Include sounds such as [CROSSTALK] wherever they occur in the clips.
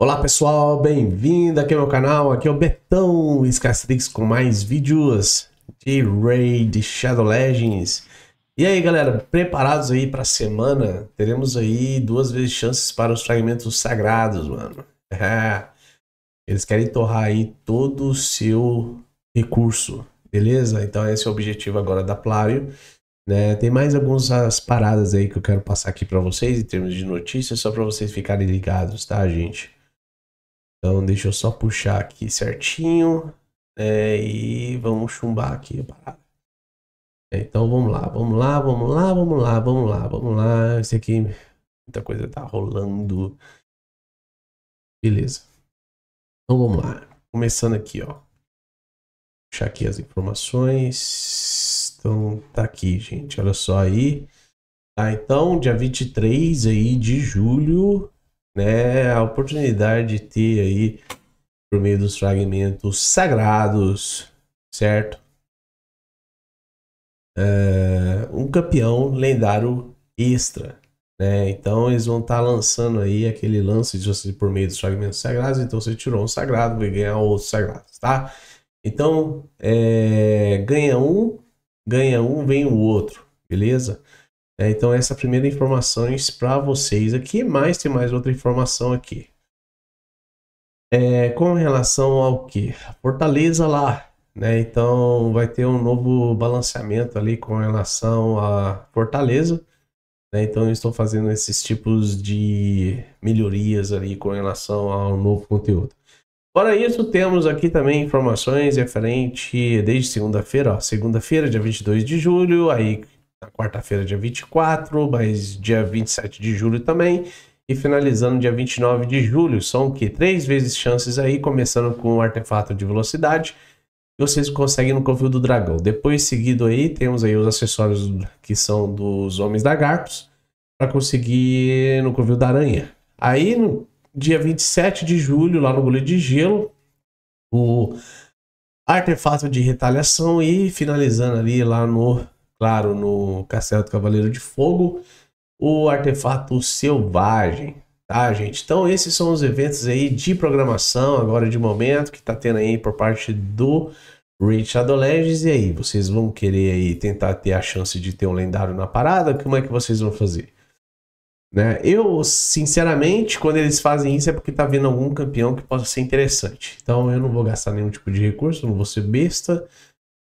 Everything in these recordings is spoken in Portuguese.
Olá pessoal, bem-vindo aqui ao meu canal, aqui é o Betão Scastrix com mais vídeos de Raid Shadow Legends. E aí galera, preparados aí para a semana? Teremos aí duas vezes chances para os fragmentos sagrados, mano. É. [LAUGHS] Eles querem torrar aí todo o seu recurso, beleza? Então esse é o objetivo agora da Plario, Né? Tem mais algumas paradas aí que eu quero passar aqui para vocês em termos de notícias, só para vocês ficarem ligados, tá gente? Então deixa eu só puxar aqui certinho. É, e vamos chumbar aqui a parada. É, então vamos lá, vamos lá, vamos lá, vamos lá, vamos lá, vamos lá. Esse aqui, muita coisa tá rolando. Beleza. Então vamos lá. Começando aqui, ó. Puxar aqui as informações. Então tá aqui, gente. Olha só aí. Tá, então dia 23 aí de julho né, a oportunidade de ter aí, por meio dos fragmentos sagrados, certo? Uh, um campeão lendário extra, né? Então eles vão estar tá lançando aí aquele lance de você por meio dos fragmentos sagrados. Então você tirou um sagrado, vai ganhar outro sagrado, tá? Então é, ganha um, ganha um, vem o outro, beleza? É, então essa primeira informação para vocês aqui, mais tem mais outra informação aqui. É, com relação ao que? Fortaleza lá, né? Então vai ter um novo balanceamento ali com relação a Fortaleza. Né? Então eu estou fazendo esses tipos de melhorias ali com relação ao novo conteúdo. Fora isso, temos aqui também informações referente desde segunda-feira, segunda-feira, dia 22 de julho, aí na quarta-feira, dia 24, mas dia 27 de julho também. E finalizando dia 29 de julho. São o Três vezes chances aí, começando com o artefato de velocidade. E vocês conseguem no Covil do Dragão. Depois, seguido aí, temos aí os acessórios que são dos Homens da Garpos. para conseguir no Covil da Aranha. Aí, no dia 27 de julho, lá no Goleiro de Gelo, o artefato de retaliação. E finalizando ali lá no claro, no Castelo do Cavaleiro de Fogo, o Artefato Selvagem, tá, gente? Então, esses são os eventos aí de programação, agora de momento, que tá tendo aí por parte do Rich Shadow Legends. E aí, vocês vão querer aí tentar ter a chance de ter um lendário na parada? Como é que vocês vão fazer? Né? Eu, sinceramente, quando eles fazem isso é porque tá vendo algum campeão que possa ser interessante. Então eu não vou gastar nenhum tipo de recurso, não vou ser besta.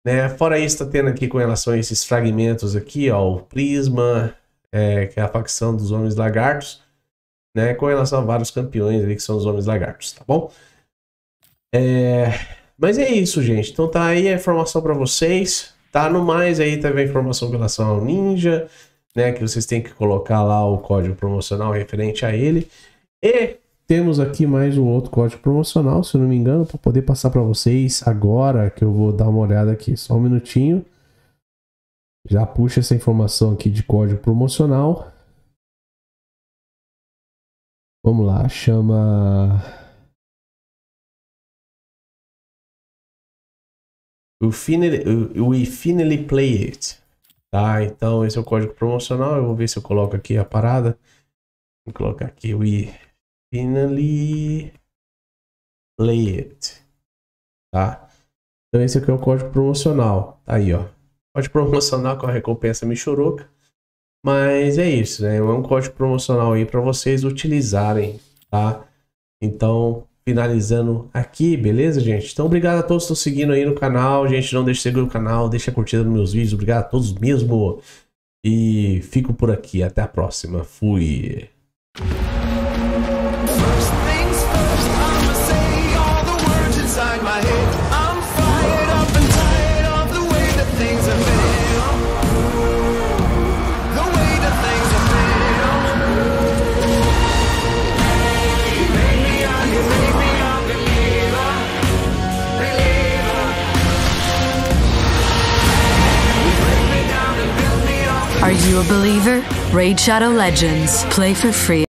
Né? Fora isso, está tendo aqui com relação a esses fragmentos aqui, ó, o Prisma, é, que é a facção dos Homens Lagartos, né? com relação a vários campeões ali que são os Homens Lagartos, tá bom? É... Mas é isso, gente. Então tá aí a informação para vocês. Tá no mais aí também a informação com relação ao Ninja, né? Que vocês têm que colocar lá o código promocional referente a ele. E temos aqui mais um outro código promocional, se eu não me engano, para poder passar para vocês agora que eu vou dar uma olhada aqui. Só um minutinho. Já puxa essa informação aqui de código promocional. Vamos lá, chama. o finally, finally play it. Tá, então esse é o código promocional. Eu vou ver se eu coloco aqui a parada. Vou colocar aqui o finally it. tá? Então esse aqui é o código promocional, tá aí, ó. Código promocional com a recompensa Michuruca. Mas é isso, né? É um código promocional aí para vocês utilizarem, tá? Então, finalizando aqui, beleza, gente? Então, obrigado a todos que estão seguindo aí no canal. Gente, não deixe de seguir o canal, deixa a curtida nos meus vídeos. Obrigado a todos mesmo. E fico por aqui. Até a próxima. Fui. Are you a believer? Raid Shadow Legends. Play for free.